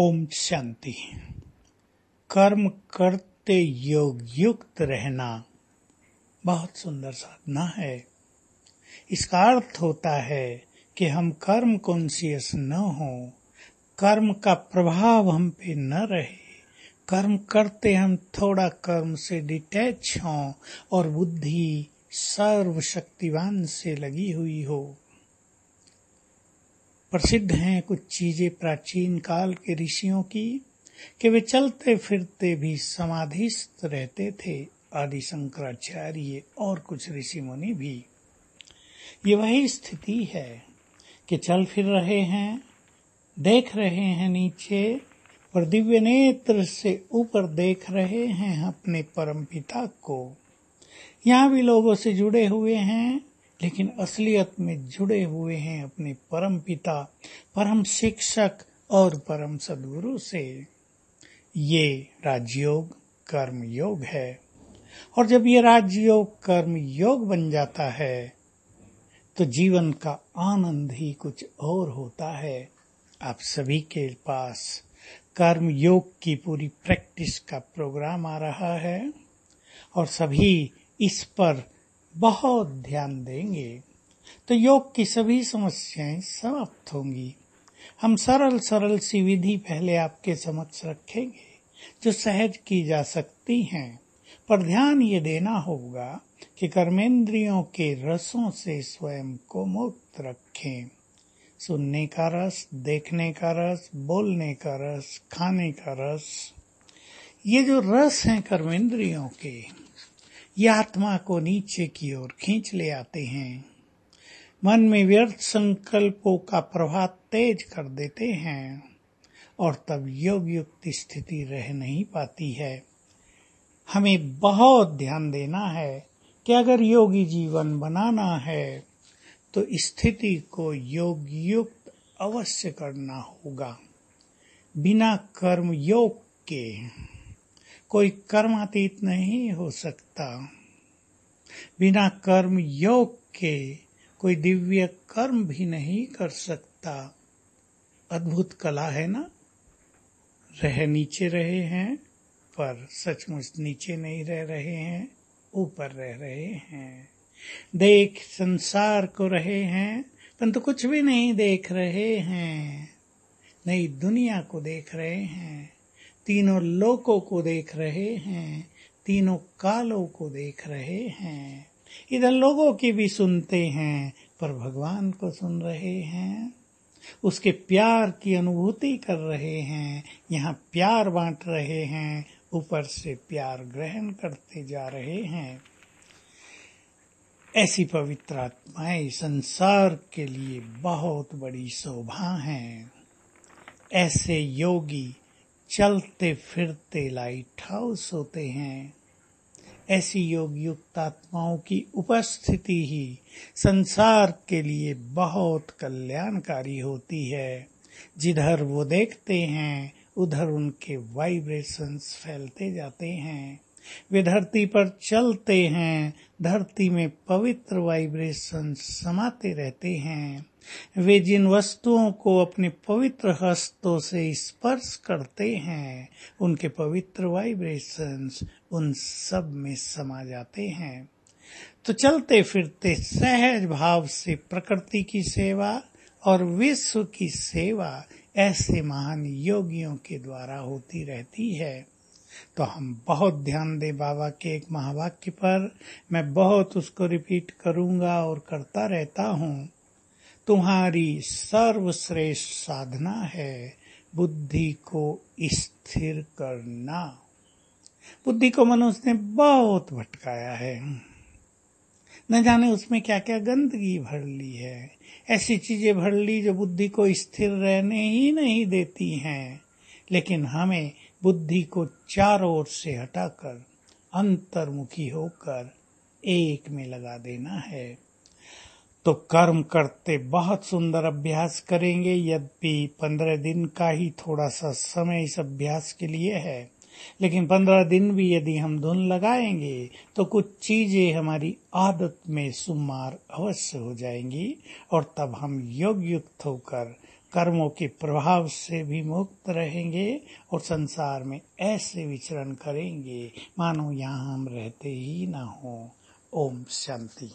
ओम शांति कर्म करते योग युक्त रहना बहुत सुंदर साधना है इसका अर्थ होता है कि हम कर्म कॉन्सियस न हो कर्म का प्रभाव हम पे न रहे कर्म करते हम थोड़ा कर्म से डिटैच हों और बुद्धि सर्वशक्तिवान से लगी हुई हो प्रसिद्ध हैं कुछ चीजें प्राचीन काल के ऋषियों की कि वे चलते फिरते भी समाधिस्थ रहते थे आदि शंकराचार्य और कुछ ऋषि मुनि भी ये वही स्थिति है कि चल फिर रहे हैं देख रहे हैं नीचे और दिव्य नेत्र से ऊपर देख रहे हैं अपने परम पिता को यहाँ भी लोगों से जुड़े हुए हैं लेकिन असलियत में जुड़े हुए हैं अपने परम पिता परम शिक्षक और परम सदगुरु से ये राजयोग कर्म योग है और जब ये राजयोग कर्म योग बन जाता है तो जीवन का आनंद ही कुछ और होता है आप सभी के पास कर्म योग की पूरी प्रैक्टिस का प्रोग्राम आ रहा है और सभी इस पर बहुत ध्यान देंगे तो योग की सभी समस्याएं समाप्त होंगी हम सरल सरल सी विधि पहले आपके समक्ष रखेंगे जो सहज की जा सकती हैं पर ध्यान ये देना होगा कि कर्मेंद्रियों के रसों से स्वयं को मुक्त रखें सुनने का रस देखने का रस बोलने का रस खाने का रस ये जो रस हैं कर्मेंद्रियों के ये आत्मा को नीचे की ओर खींच ले आते हैं मन में व्यर्थ संकल्पों का प्रभाव तेज कर देते हैं और तब योग युक्त स्थिति रह नहीं पाती है हमें बहुत ध्यान देना है कि अगर योगी जीवन बनाना है तो स्थिति को योग युक्त अवश्य करना होगा बिना कर्म योग के कोई कर्मातीत नहीं हो सकता बिना कर्म योग के कोई दिव्य कर्म भी नहीं कर सकता अद्भुत कला है ना रह नीचे रहे हैं पर सचमुच नीचे नहीं रह रहे हैं ऊपर रह रहे हैं देख संसार को रहे हैं परंतु कुछ भी नहीं देख रहे हैं नई दुनिया को देख रहे हैं तीनों लोकों को देख रहे हैं तीनों कालों को देख रहे हैं इधर लोगों की भी सुनते हैं पर भगवान को सुन रहे हैं उसके प्यार की अनुभूति कर रहे हैं यहाँ प्यार बांट रहे हैं ऊपर से प्यार ग्रहण करते जा रहे हैं ऐसी पवित्र आत्माएं संसार के लिए बहुत बड़ी शोभा हैं ऐसे योगी चलते फिरते लाइट हाउस होते हैं ऐसी योग युक्त आत्माओं की उपस्थिति ही संसार के लिए बहुत कल्याणकारी होती है जिधर वो देखते हैं उधर उनके वाइब्रेशंस फैलते जाते हैं वे धरती पर चलते हैं धरती में पवित्र वाइब्रेशन समाते रहते हैं वे जिन वस्तुओं को अपने पवित्र हस्तों से स्पर्श करते हैं उनके पवित्र वाइब्रेशंस उन सब में समा जाते हैं तो चलते फिरते सहज भाव से प्रकृति की सेवा और विश्व की सेवा ऐसे महान योगियों के द्वारा होती रहती है तो हम बहुत ध्यान दे बाबा के एक महावाक्य पर मैं बहुत उसको रिपीट करूंगा और करता रहता हूँ तुम्हारी सर्वश्रेष्ठ साधना है बुद्धि को स्थिर करना बुद्धि को मनुष्य ने बहुत भटकाया है न जाने उसमें क्या क्या गंदगी भर ली है ऐसी चीजें भर ली जो बुद्धि को स्थिर रहने ही नहीं देती हैं लेकिन हमें बुद्धि को चारों ओर से हटाकर अंतर्मुखी होकर एक में लगा देना है तो कर्म करते बहुत सुंदर अभ्यास करेंगे यद्यपि पंद्रह दिन का ही थोड़ा सा समय इस अभ्यास के लिए है लेकिन पंद्रह दिन भी यदि हम धुन लगाएंगे तो कुछ चीजें हमारी आदत में सुमार अवश्य हो जाएंगी और तब हम योग युक्त होकर कर्मों के प्रभाव से भी मुक्त रहेंगे और संसार में ऐसे विचरण करेंगे मानो यहाँ हम रहते ही ना हो ओम शांति